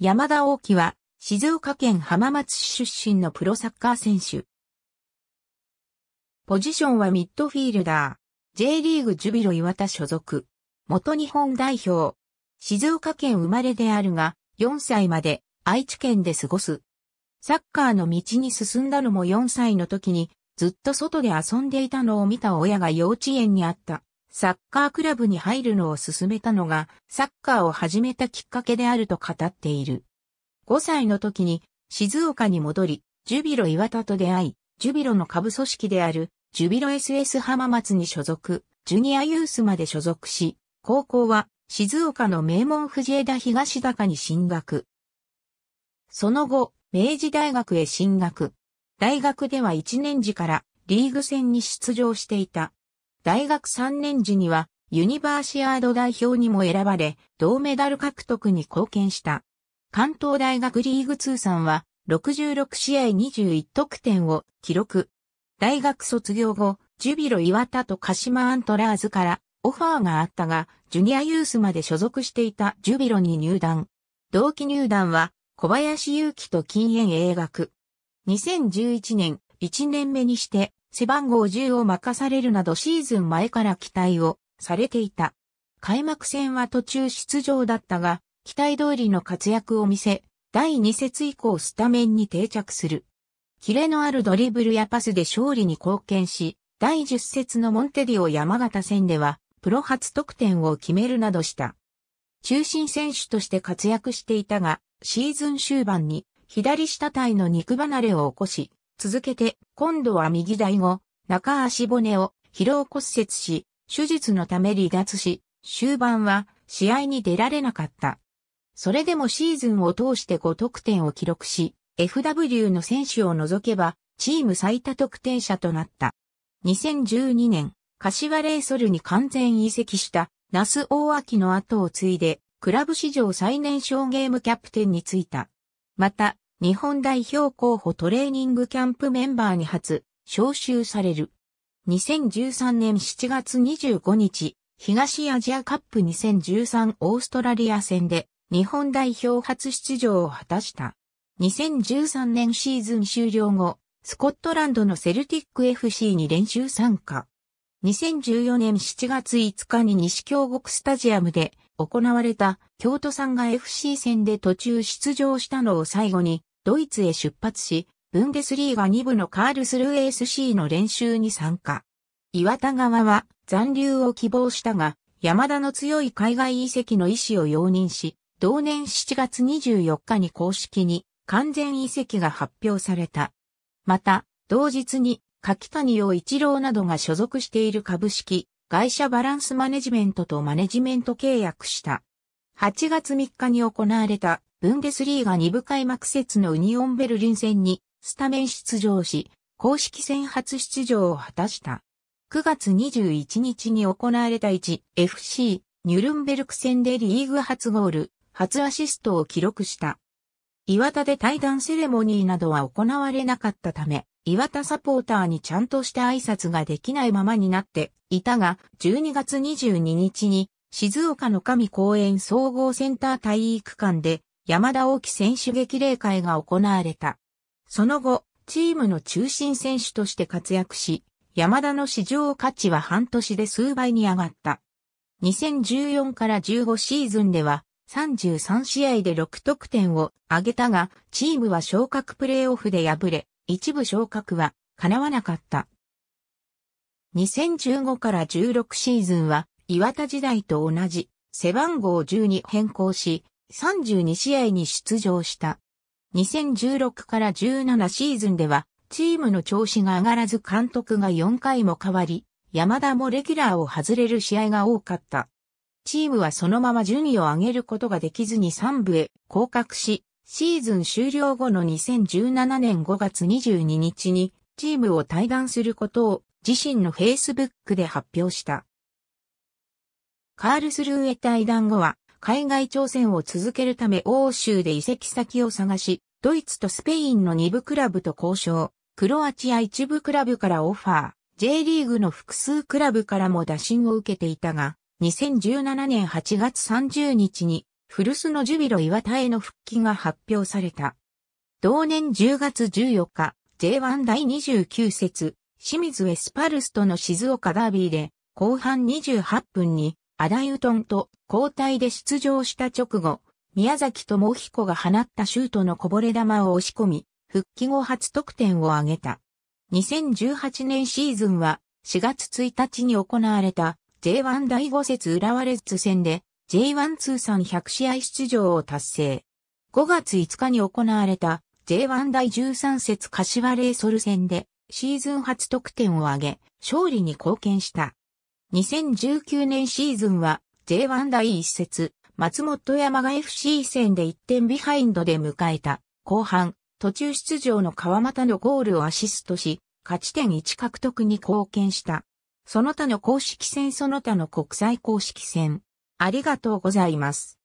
山田大輝は、静岡県浜松市出身のプロサッカー選手。ポジションはミッドフィールダー。J リーグジュビロ岩田所属。元日本代表。静岡県生まれであるが、4歳まで愛知県で過ごす。サッカーの道に進んだのも4歳の時に、ずっと外で遊んでいたのを見た親が幼稚園にあった。サッカークラブに入るのを勧めたのが、サッカーを始めたきっかけであると語っている。5歳の時に、静岡に戻り、ジュビロ岩田と出会い、ジュビロの下部組織である、ジュビロ SS 浜松に所属、ジュニアユースまで所属し、高校は、静岡の名門藤枝東高に進学。その後、明治大学へ進学。大学では1年時からリーグ戦に出場していた。大学3年時にはユニバーシアード代表にも選ばれ、銅メダル獲得に貢献した。関東大学リーグ通算は66試合21得点を記録。大学卒業後、ジュビロ岩田と鹿島アントラーズからオファーがあったが、ジュニアユースまで所属していたジュビロに入団。同期入団は小林祐希と金縁映学。2011年1年目にして背番号10を任されるなどシーズン前から期待をされていた。開幕戦は途中出場だったが、期待通りの活躍を見せ、第2節以降スタメンに定着する。キレのあるドリブルやパスで勝利に貢献し、第10節のモンテディオ山形戦では、プロ初得点を決めるなどした。中心選手として活躍していたが、シーズン終盤に左下体の肉離れを起こし、続けて、今度は右大後、中足骨を疲労骨折し、手術のため離脱し、終盤は試合に出られなかった。それでもシーズンを通して5得点を記録し、FW の選手を除けば、チーム最多得点者となった。2012年、柏レイソルに完全移籍した、ナス大秋の後を継いで、クラブ史上最年少ゲームキャプテンについた。また、日本代表候補トレーニングキャンプメンバーに初招集される。2013年7月25日、東アジアカップ2013オーストラリア戦で日本代表初出場を果たした。2013年シーズン終了後、スコットランドのセルティック FC に練習参加。2014年7月5日に西京極スタジアムで行われた京都さんが FC 戦で途中出場したのを最後にドイツへ出発し、ブンデスリーガ2部のカールスルー s c の練習に参加。岩田側は残留を希望したが、山田の強い海外移籍の意思を容認し、同年7月24日に公式に完全移籍が発表された。また、同日に柿谷を一郎などが所属している株式、会社バランスマネジメントとマネジメント契約した。8月3日に行われたブンデスリーガ2部開幕節のウニオンベルリン戦にスタメン出場し、公式戦初出場を果たした。9月21日に行われた 1FC ニュルンベルク戦でリーグ初ゴール、初アシストを記録した。岩田で対談セレモニーなどは行われなかったため、岩田サポーターにちゃんとした挨拶ができないままになっていたが、12月22日に静岡の上公園総合センター体育館で山田大輝選手激励会が行われた。その後、チームの中心選手として活躍し、山田の市場価値は半年で数倍に上がった。2014から15シーズンでは33試合で6得点を挙げたが、チームは昇格プレーオフで敗れ、一部昇格は叶わなかった。2015から16シーズンは岩田時代と同じ背番号10に変更し、32試合に出場した。2016から17シーズンでは、チームの調子が上がらず監督が4回も変わり、山田もレギュラーを外れる試合が多かった。チームはそのまま順位を上げることができずに3部へ降格し、シーズン終了後の2017年5月22日にチームを退団することを自身の Facebook で発表した。カールスルーへ退団後は海外挑戦を続けるため欧州で移籍先を探し、ドイツとスペインの2部クラブと交渉、クロアチア1部クラブからオファー、J リーグの複数クラブからも打診を受けていたが、2017年8月30日に、古巣のジュビロ岩田への復帰が発表された。同年10月14日、J1 第29節、清水エスパルスとの静岡ダービーで、後半28分に、アダユトンと交代で出場した直後、宮崎智彦が放ったシュートのこぼれ球を押し込み、復帰後初得点を挙げた。2018年シーズンは4月1日に行われた J1 第5節浦和レッズ戦で J1 通算100試合出場を達成。5月5日に行われた J1 第13節柏レイソル戦でシーズン初得点を挙げ、勝利に貢献した。2019年シーズンは J1 第一節、松本山が FC 戦で1点ビハインドで迎えた後半、途中出場の川又のゴールをアシストし、勝ち点1獲得に貢献した。その他の公式戦その他の国際公式戦。ありがとうございます。